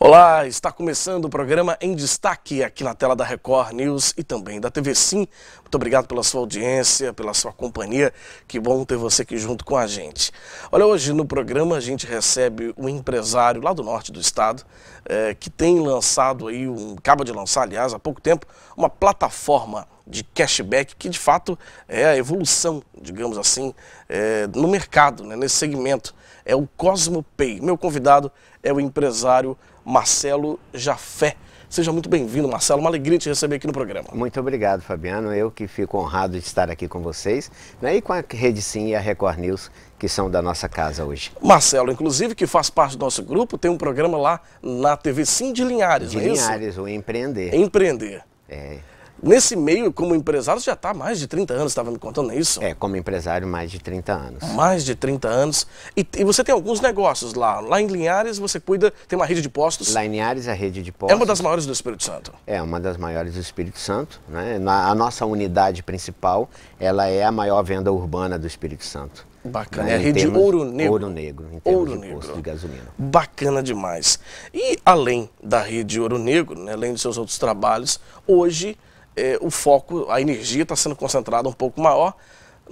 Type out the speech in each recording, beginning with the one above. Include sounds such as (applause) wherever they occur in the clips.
Olá, está começando o programa em destaque aqui na tela da Record News e também da TV Sim. Muito obrigado pela sua audiência, pela sua companhia. Que bom ter você aqui junto com a gente. Olha, hoje no programa a gente recebe um empresário lá do norte do estado é, que tem lançado aí, um, acaba de lançar, aliás, há pouco tempo, uma plataforma de cashback, que de fato é a evolução, digamos assim, é, no mercado, né, nesse segmento. É o Cosmo Pay. Meu convidado é o empresário Marcelo Jafé. Seja muito bem-vindo, Marcelo. Uma alegria te receber aqui no programa. Muito obrigado, Fabiano. Eu que fico honrado de estar aqui com vocês né, e com a Rede Sim e a Record News, que são da nossa casa hoje. Marcelo, inclusive, que faz parte do nosso grupo, tem um programa lá na TV Sim de Linhares, de não é Linhares, isso? o Empreender. Empreender. É. Nesse meio, como empresário, você já está há mais de 30 anos, estava tá me contando, é isso? É, como empresário, mais de 30 anos. Mais de 30 anos. E, e, você tem alguns negócios lá. Lá em Linhares, você cuida, tem uma rede de postos. Lá em Linhares, a rede de postos. É uma das maiores do Espírito Santo. É, uma das maiores do Espírito Santo. Né? a nossa unidade principal, ela é a maior venda urbana do Espírito Santo. Bacana, né? é a rede termos, Ouro Negro. Ouro Negro, em termos Ouro de Negro. posto de gasolina. Bacana demais. E além da rede Ouro Negro, né, além dos seus outros trabalhos, hoje é, o foco, a energia está sendo concentrada um pouco maior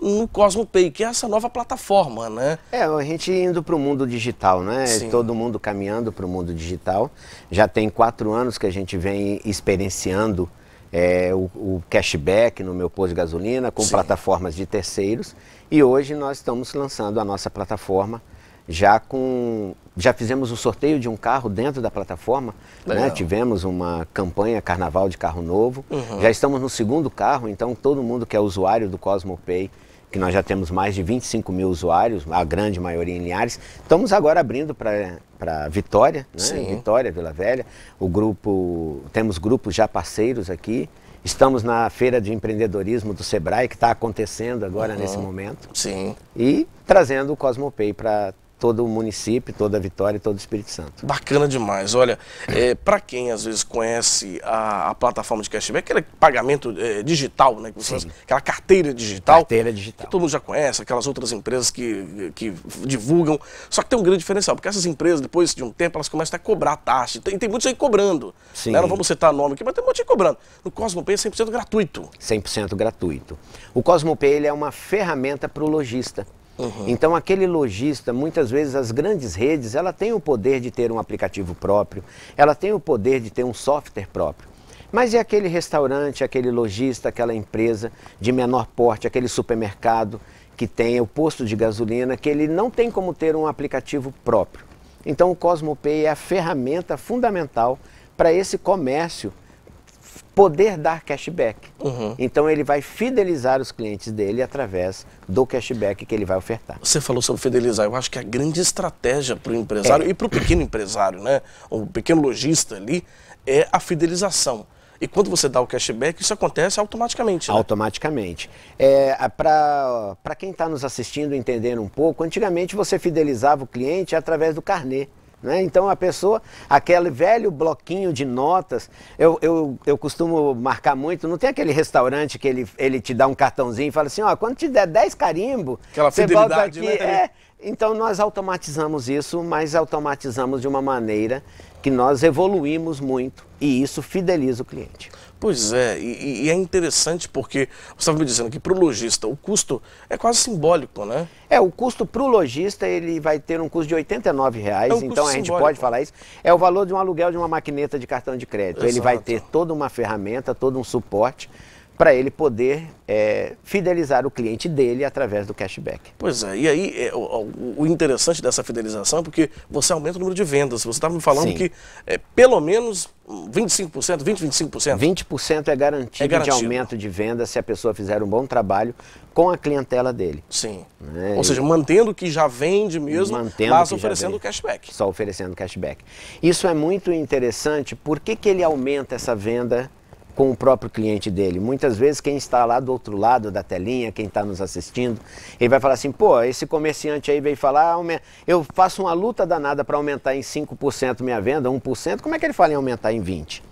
no CosmoPay, que é essa nova plataforma, né? É, a gente indo para o mundo digital, né? É Sim. Todo mundo caminhando para o mundo digital. Já tem quatro anos que a gente vem experienciando é, o, o, cashback no meu posto de gasolina com Sim. plataformas de terceiros. E hoje nós estamos lançando a nossa plataforma já com já fizemos o sorteio de um carro dentro da plataforma, né? tivemos uma campanha Carnaval de Carro Novo, uhum. já estamos no segundo carro, então todo mundo que é usuário do CosmoPay, que nós já temos mais de 25 mil usuários, a grande maioria em Linhares, estamos agora abrindo para Vitória, né? Vitória, Vila Velha, o grupo, temos grupos já parceiros aqui, Estamos na feira de empreendedorismo do Sebrae, que está acontecendo agora uhum. nesse momento. Sim. E trazendo o CosmoPay para todo o município, toda a Vitória e todo o Espírito Santo. Bacana demais. Olha, é, para quem às vezes conhece a, a, plataforma de cashback, aquele pagamento é, digital, né? Que aquela carteira digital. Carteira digital. Que todo mundo já conhece, aquelas outras empresas que, que divulgam. Só que tem um grande diferencial, porque essas empresas, depois de um tempo, elas começam a cobrar taxa. tem, tem muitos aí cobrando. Sim. Né? Não vamos citar nome aqui, mas tem um monte aí cobrando. No CosmoPay é 100% gratuito. 100% gratuito. O CosmoPay ele é uma ferramenta para o lojista. Uhum. Então aquele lojista, muitas vezes as grandes redes, ela tem o poder de ter um aplicativo próprio, ela tem o poder de ter um software próprio. Mas e aquele restaurante, aquele lojista, aquela empresa de menor porte, aquele supermercado que tem o posto de gasolina, que ele não tem como ter um aplicativo próprio. Então o CosmoPay é a ferramenta fundamental para esse comércio poder dar cashback. Uhum. Então ele vai fidelizar os clientes dele através do cashback que ele vai ofertar. Você falou sobre fidelizar, eu acho que a grande estratégia para o empresário é. e para o pequeno empresário, né? O pequeno lojista ali é a fidelização. E quando você dá o cashback, isso acontece automaticamente. Né? Automaticamente. É, para quem está nos assistindo entendendo um pouco, antigamente você fidelizava o cliente através do carnet né? Então a pessoa, aquele velho bloquinho de notas, eu, eu, eu costumo marcar muito, não tem aquele restaurante que ele, ele te dá um cartãozinho e fala assim, ó, quando te der 10 carimbo, Aquela você volta aqui. Né? É, então nós automatizamos isso, mas automatizamos de uma maneira que nós evoluímos muito e isso fideliza o cliente. Pois é, e, e é interessante porque você estava me dizendo que para o lojista o custo é quase simbólico, né? É, o custo para o lojista ele vai ter um custo de R$ 89,00, reais, é um então a gente simbólico. pode falar isso. É o valor de um aluguel de uma maquineta de cartão de crédito. Exato. Ele vai ter toda uma ferramenta, todo um suporte para ele poder é, fidelizar o cliente dele através do cashback. Pois é, e aí é, o, o, interessante dessa fidelização é porque você aumenta o número de vendas. Você estava me falando Sim. que é, pelo menos 25%, 20%, 25%. 20% é garantido, é de aumento de vendas se a pessoa fizer um bom trabalho com a clientela dele. Sim. Né? Ou seja, mantendo que já vende mesmo, mantendo mas oferecendo cashback. Só oferecendo cashback. Isso é muito interessante. Por que, que ele aumenta essa venda? com o próprio cliente dele. Muitas vezes quem está lá do outro lado da telinha, quem está nos assistindo, ele vai falar assim, pô, esse comerciante aí veio falar, ah, eu faço uma luta danada para aumentar em 5% minha venda, 1%, como é que ele fala em aumentar em 20%?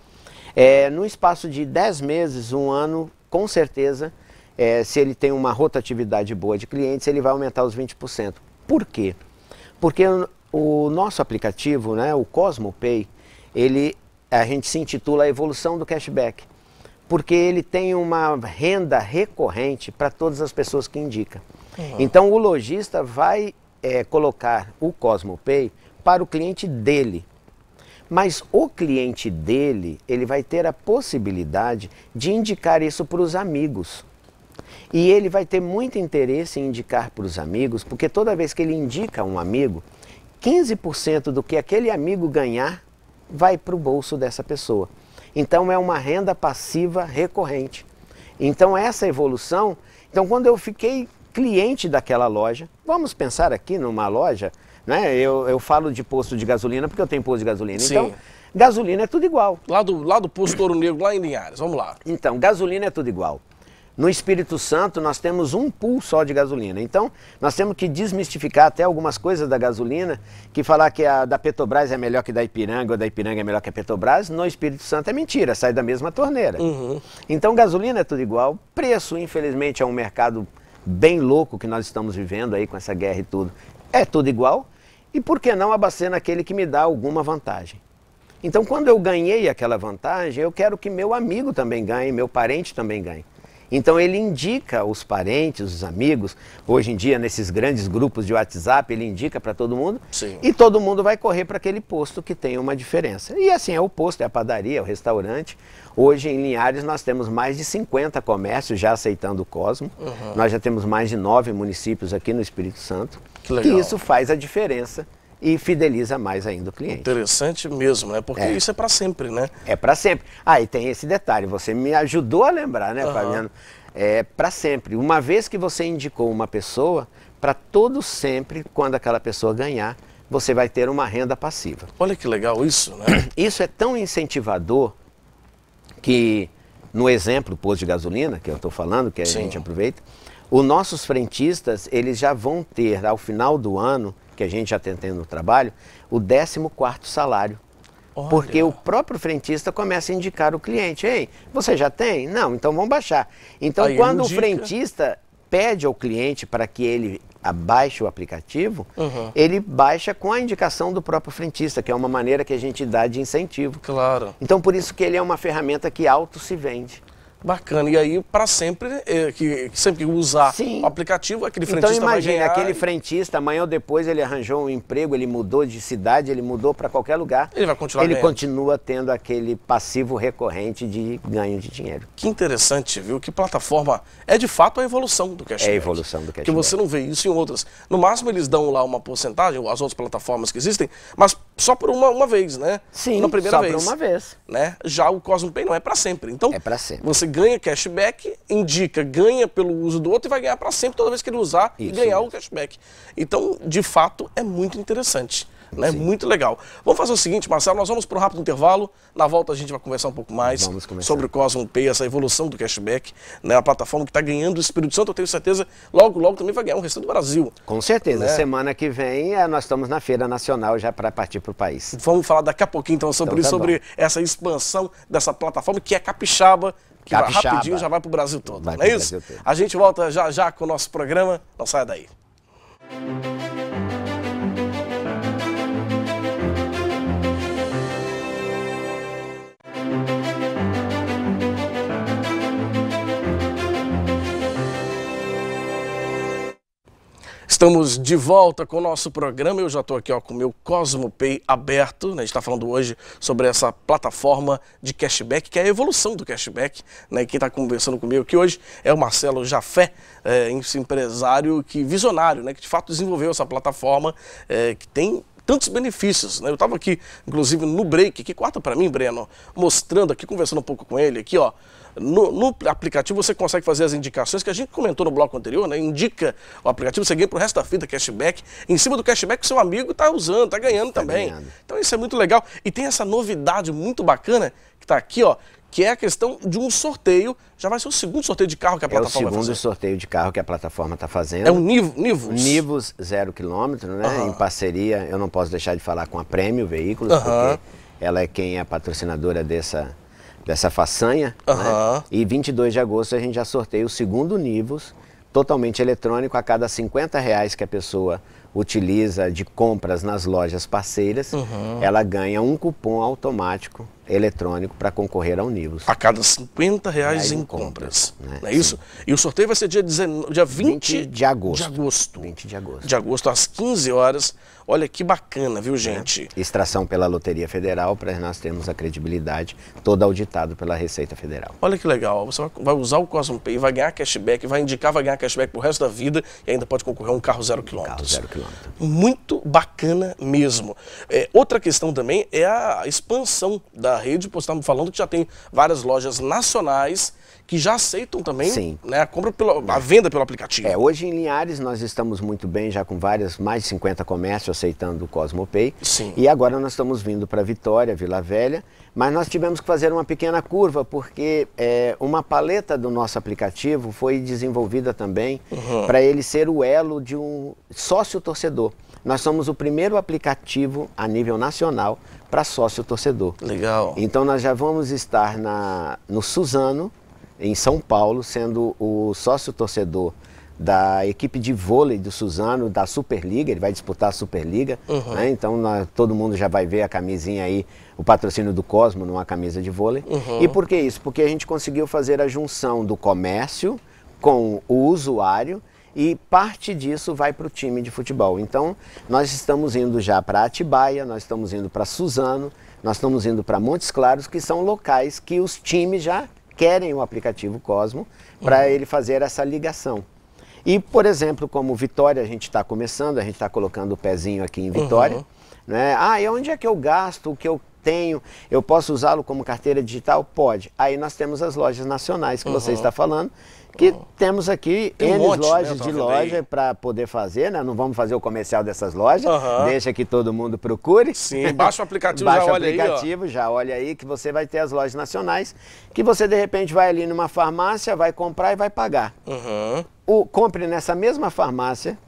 É, no espaço de 10 meses, um ano, com certeza, é, se ele tem uma rotatividade boa de clientes, ele vai aumentar os 20%. Por quê? Porque o nosso aplicativo, né, o Pay, ele, a gente se intitula a evolução do cashback porque ele tem uma renda recorrente para todas as pessoas que indica. Uhum. Então o lojista vai é, colocar o CosmoPay para o cliente dele. Mas o cliente dele, ele vai ter a possibilidade de indicar isso para os amigos. E ele vai ter muito interesse em indicar para os amigos, porque toda vez que ele indica um amigo, 15% do que aquele amigo ganhar vai para o bolso dessa pessoa. Então é uma renda passiva recorrente. Então essa evolução, então quando eu fiquei cliente daquela loja, vamos pensar aqui numa loja, né? Eu, eu falo de posto de gasolina porque eu tenho posto de gasolina. Sim. Então, gasolina é tudo igual. Lá do, lá do posto Ouro Negro, lá em Linhares, vamos lá. Então, gasolina é tudo igual. No Espírito Santo, nós temos um pool só de gasolina. Então, nós temos que desmistificar até algumas coisas da gasolina, que falar que a da Petrobras é melhor que da Ipiranga, ou da Ipiranga é melhor que a Petrobras, no Espírito Santo é mentira, sai da mesma torneira. Uhum. Então, gasolina é tudo igual. Preço, infelizmente, é um mercado bem louco que nós estamos vivendo aí com essa guerra e tudo. É tudo igual. E por que não abastecer naquele que me dá alguma vantagem? Então, quando eu ganhei aquela vantagem, eu quero que meu amigo também ganhe, meu parente também ganhe. Então ele indica os parentes, os amigos, hoje em dia nesses grandes grupos de WhatsApp, ele indica para todo mundo Sim. e todo mundo vai correr para aquele posto que tem uma diferença. E assim é o posto, é a padaria, é o restaurante. Hoje em Linhares nós temos mais de 50 comércios já aceitando o Cosmo. Uhum. Nós já temos mais de nove municípios aqui no Espírito Santo. Que legal. E isso faz a diferença e fideliza mais ainda o cliente. Interessante mesmo, né? Porque é. isso é para sempre, né? É para sempre. Ah, e tem esse detalhe, você me ajudou a lembrar, né, uhum. Fabiano? É para sempre. Uma vez que você indicou uma pessoa, para todo sempre, quando aquela pessoa ganhar, você vai ter uma renda passiva. Olha que legal isso, né? (clears throat) Isso é tão incentivador que no exemplo posto de gasolina que eu estou falando, que a Sim. gente aproveita, os nossos frentistas eles já vão ter ao final do ano que a gente já tem no trabalho, o 14 salário. Olha. Porque o próprio frentista começa a indicar o cliente: ei, você já tem? Não, então vamos baixar. Então, Aí quando indica... o frentista pede ao cliente para que ele abaixe o aplicativo, uhum. ele baixa com a indicação do próprio frentista, que é uma maneira que a gente dá de incentivo. Claro. Então, por isso que ele é uma ferramenta que auto se vende. Bacana. E aí, para sempre, é, que, sempre que usar Sim. o aplicativo, aquele então, frentista então, imagine, vai ganhar... aquele frentista, amanhã ou depois, ele arranjou um emprego, ele mudou de cidade, ele mudou para qualquer lugar. Ele vai continuar Ele ganhando. continua tendo aquele passivo recorrente de ganho de dinheiro. Que interessante, viu? Que plataforma. É de fato a evolução do cashback. É a evolução do cashback. Que você não vê isso em outras. No máximo, eles dão lá uma porcentagem, as outras plataformas que existem, mas só por uma, uma vez, né? Sim, Na primeira só vez, por uma vez. Né? Já o Cosmo Pay não, é para sempre. Então, é para sempre. Você ganha cashback, indica, ganha pelo uso do outro e vai ganhar para sempre toda vez que ele usar Isso, e ganhar mesmo. o cashback. Então, de fato, é muito interessante. Né? Sim. Muito legal. Vamos fazer o seguinte, Marcelo, nós vamos para um rápido intervalo. Na volta a gente vai conversar um pouco mais sobre o Cosmo Pay, essa evolução do cashback, né? a plataforma que está ganhando o Espírito Santo, eu tenho certeza, logo, logo também vai ganhar o restante do Brasil. Com certeza. Né? Semana que vem eh, nós estamos na Feira Nacional já para partir para o país. Vamos falar daqui a pouquinho então sobre, então, tá sobre essa expansão dessa plataforma que é capixaba, que rapidinho já vai para o Brasil todo. Vai não é isso? A gente volta já já com o nosso programa. Não saia daí. Música Estamos de volta com o nosso programa. Eu já estou aqui ó, com o meu Cosmo Pay aberto. Né? A gente está falando hoje sobre essa plataforma de cashback, que é a evolução do cashback. Né? Quem está conversando comigo aqui hoje é o Marcelo Jafé, é, esse empresário que visionário, né? que de fato desenvolveu essa plataforma, é, que tem tantos benefícios. Né? Eu estava aqui, inclusive, no break, que corta para mim, Breno, mostrando aqui, conversando um pouco com ele, aqui, ó. No, no, aplicativo você consegue fazer as indicações que a gente comentou no bloco anterior, né? Indica o aplicativo, você ganha pro resto da vida cashback. Em cima do cashback que seu amigo está usando, está ganhando tá também. Ganhando. Então isso é muito legal. E tem essa novidade muito bacana que está aqui, ó, que é a questão de um sorteio. Já vai ser o segundo sorteio de carro que a plataforma É o segundo sorteio de carro que a plataforma está fazendo. É o Niv Nivus. Nivus zero quilômetro, né? Uhum. Em parceria, eu não posso deixar de falar com a Prêmio Veículos, uhum. porque ela é quem é patrocinadora dessa, dessa façanha. Uhum. Né? E 22 de agosto a gente já sorteia o segundo Nivus, totalmente eletrônico, a cada 50 reais que a pessoa utiliza de compras nas lojas parceiras, uhum. ela ganha um cupom automático eletrônico para concorrer ao Nivus. A cada 50 reais em, compras. compras né? Não é Sim. isso? E o sorteio vai ser dia, dia 20, 20 de, agosto. de agosto. 20 de agosto. De agosto, às 15 horas. Olha que bacana, viu, né? gente? É. Extração pela Loteria Federal, para nós termos a credibilidade toda auditado pela Receita Federal. Olha que legal. Você vai usar o Cosmo Pay, vai ganhar cashback, vai indicar, vai ganhar cashback o resto da vida e ainda pode concorrer a um carro zero quilômetro. Carro zero quilômetro. Muito bacana mesmo. É, outra questão também é a expansão da da rede, pois estamos tá falando que já tem várias lojas nacionais que já aceitam também Sim. Né, a, compra pelo, a venda pelo aplicativo. É, hoje em Linhares nós estamos muito bem, já com várias, mais de 50 comércios aceitando o Cosmopay. Sim. E agora nós estamos vindo para Vitória, Vila Velha, mas nós tivemos que fazer uma pequena curva, porque é, uma paleta do nosso aplicativo foi desenvolvida também uhum. para ele ser o elo de um sócio torcedor nós somos o primeiro aplicativo a nível nacional para sócio torcedor. Legal. Então nós já vamos estar na, no Suzano, em São Paulo, sendo o sócio torcedor da equipe de vôlei do Suzano, da Superliga, ele vai disputar a Superliga, uhum. né? então nós, todo mundo já vai ver a camisinha aí, o patrocínio do Cosmo numa camisa de vôlei. Uhum. E por que isso? Porque a gente conseguiu fazer a junção do comércio com o usuário e parte disso vai para o time de futebol. Então, nós estamos indo já para Atibaia, nós estamos indo para Suzano, nós estamos indo para Montes Claros, que são locais que os times já querem o aplicativo Cosmo para uhum. ele fazer essa ligação. E, por exemplo, como Vitória, a gente está começando, a gente está colocando o pezinho aqui em Vitória. Uhum. Né? Ah, e onde é que eu gasto o que eu tenho, eu posso usá-lo como carteira digital? Pode. Aí nós temos as lojas nacionais que uhum. você está falando, que uhum. temos aqui Tem um monte, né, lojas né, de loja para poder fazer, né? Não vamos fazer o comercial dessas lojas, uhum. deixa que todo mundo procure. Sim, baixa o aplicativo, baixa já aplicativo, olha aí, já olha aí que você vai ter as lojas nacionais, que você de repente vai ali numa farmácia, vai comprar e vai pagar. Uhum. O, compre nessa mesma farmácia,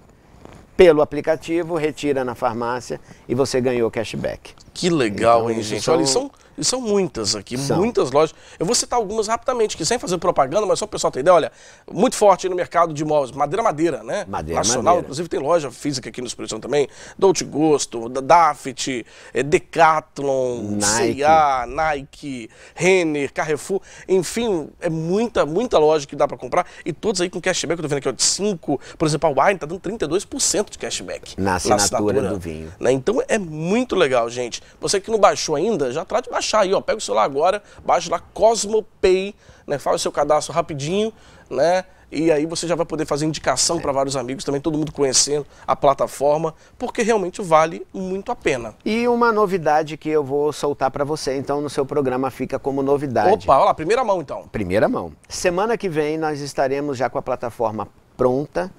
pelo aplicativo, retira na farmácia e você ganhou cashback. Que legal, então, hein, gente? São... Olha, são e são muitas aqui, são. muitas lojas. Eu vou citar algumas rapidamente, que sem fazer propaganda, mas só o pessoal ter ideia. Olha, muito forte no mercado de imóveis, madeira, madeira, né? Madeira, Nacional, madeira. inclusive tem loja física aqui no Espírito também. Dolce Gosto, Daft, eh, Decathlon, C&A, Nike, Renner, Carrefour. Enfim, é muita, muita loja que dá para comprar. E todos aí com cashback, eu tô vendo aqui, ó, de 5. Por exemplo, a Wine tá dando 32% de cashback. Na assinatura, na assinatura do vinho. Né? Então é muito legal, gente. Você que não baixou ainda, já trate baixo baixar aí, ó. Pega o celular agora, baixa lá CosmoPay, né? Faz o seu cadastro rapidinho, né? E aí você já vai poder fazer indicação é. para vários amigos, também todo mundo conhecendo a plataforma, porque realmente vale muito a pena. E uma novidade que eu vou soltar para você, então no seu programa fica como novidade. Opa, olha lá, primeira mão então. Primeira mão. Semana que vem nós estaremos já com a plataforma pronta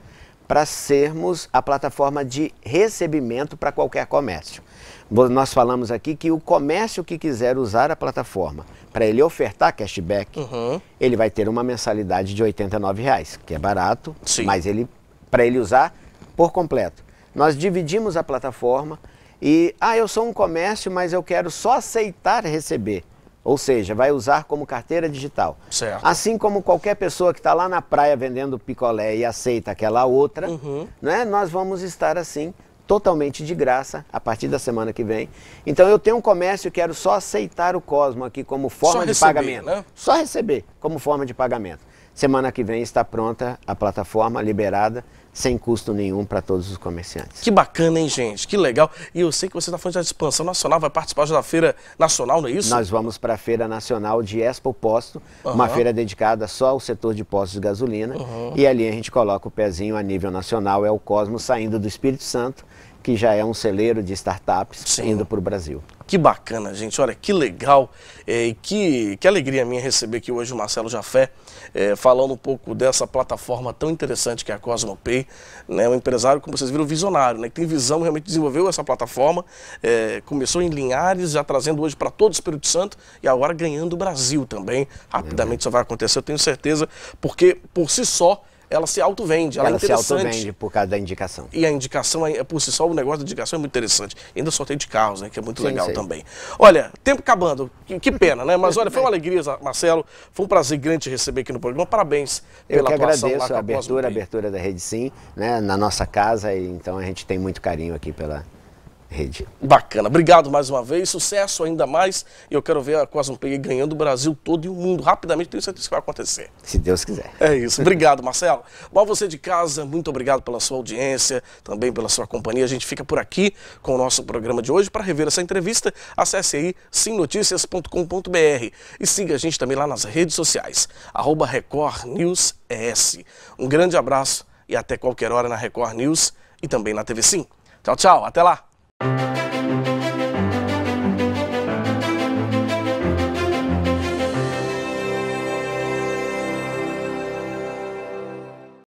para sermos a plataforma de recebimento para qualquer comércio. Nós falamos aqui que o comércio que quiser usar a plataforma para ele ofertar cashback, uhum. ele vai ter uma mensalidade de R$ reais, que é barato, Sim. mas ele para ele usar por completo. Nós dividimos a plataforma e, ah, eu sou um comércio, mas eu quero só aceitar receber. Ou seja, vai usar como carteira digital. Certo. Assim como qualquer pessoa que está lá na praia vendendo picolé e aceita aquela outra, uhum. né, nós vamos estar assim totalmente de graça a partir da semana que vem. Então eu tenho um comércio e quero só aceitar o Cosmo aqui como forma de pagamento. Né? Só receber como forma de pagamento. Semana que vem está pronta a plataforma liberada, sem custo nenhum para todos os comerciantes. Que bacana, hein, gente? Que legal. E eu sei que você está falando de expansão nacional, vai participar da Feira Nacional, não é isso? Nós vamos para a Feira Nacional de Expo Posto, uhum. uma feira dedicada só ao setor de postos de gasolina. Uhum. E ali a gente coloca o pezinho a nível nacional, é o Cosmos saindo do Espírito Santo, que já é um celeiro de startups Sim. indo para o Brasil. Que bacana, gente. Olha, que legal eh, e é, que, que alegria minha receber aqui hoje o Marcelo Jafé é, falando um pouco dessa plataforma tão interessante que é a Cosmopay. Né? Um empresário, como vocês viram, visionário, né? que tem visão, realmente desenvolveu essa plataforma, é, começou em Linhares, já trazendo hoje para todo o Espírito Santo e agora ganhando o Brasil também. Uhum. Rapidamente isso vai acontecer, eu tenho certeza, porque por si só ela se auto-vende, ela, ela é interessante. Ela se auto-vende por causa da indicação. E a indicação, é, é por si só, o negócio da indicação é muito interessante. Ainda sorteio de carros, né, que é muito sim, legal sim. também. Olha, tempo acabando, que, que, pena, né? Mas olha, foi uma alegria, Marcelo, foi um prazer grande te receber aqui no programa, parabéns Eu pela que agradeço a abertura, a abertura da Rede Sim, né, na nossa casa, e, então a gente tem muito carinho aqui pela, rede. Bacana. Obrigado mais uma vez. Sucesso ainda mais. E eu quero ver a Cosmo Play ganhando o Brasil todo e o mundo. Rapidamente, tenho certeza que vai acontecer. Se Deus quiser. É isso. Obrigado, Marcelo. Bom, você de casa, muito obrigado pela sua audiência, também pela sua companhia. A gente fica por aqui com o nosso programa de hoje. Para rever essa entrevista, acesse aí simnoticias.com.br e siga a gente também lá nas redes sociais. Arroba Record News ES. Um grande abraço e até qualquer hora na Record News e também na TV Sim. Tchau, tchau. Até lá. Thank you.